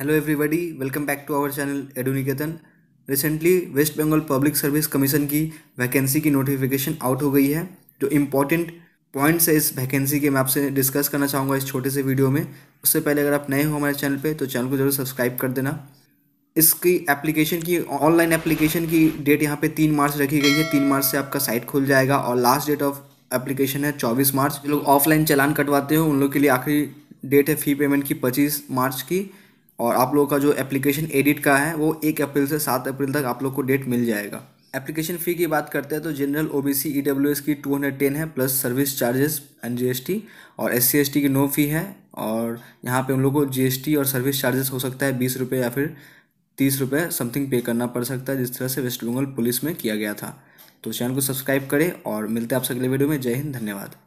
hello everybody welcome back to our channel Eduniketan recently West Bengal public service commission की vacancy की notification out हो गई है जो इंपॉर्टेंट पॉइंट्स है इस वैकेंसी के मैं आपसे डिस्कस करना चाहूँगा इस छोटे से वीडियो में उससे पहले अगर आप नए हो हमारे चैनल पे तो चैनल को जरूर सब्सक्राइब कर देना इसकी एप्लीकेशन की ऑनलाइन एप्लीकेशन की डेट यहाँ पे तीन मार्च रखी गई है तीन मार्च से आपका साइट खुल जाएगा और लास्ट डेट ऑफ एप्लीकेशन है चौबीस मार्च जो लोग ऑफलाइन चलान कटवाते हो उन लोग के लिए आखिरी डेट है फ़ी पेमेंट की पच्चीस मार्च की और आप लोगों का जो एप्लीकेशन एडिट का है वो एक अप्रैल से सात अप्रैल तक आप लोग को डेट मिल जाएगा एप्लीकेशन फ़ी की बात करते हैं तो general O B C E W S की टू हंड्रेड टेन है plus service charges and G S T और एस सी एस टी की नो फी है और यहाँ पे हम लोग को जी एस टी और सर्विस चार्जेस हो सकता है बीस रुपये या फिर तीस रुपये समथिंग पे करना पड़ सकता है जिस तरह से वेस्ट बंगाल पुलिस में किया गया था तो चैनल को सब्सक्राइब करें और मिलते हैं आपसे अगले वीडियो में जय हिंद धन्यवाद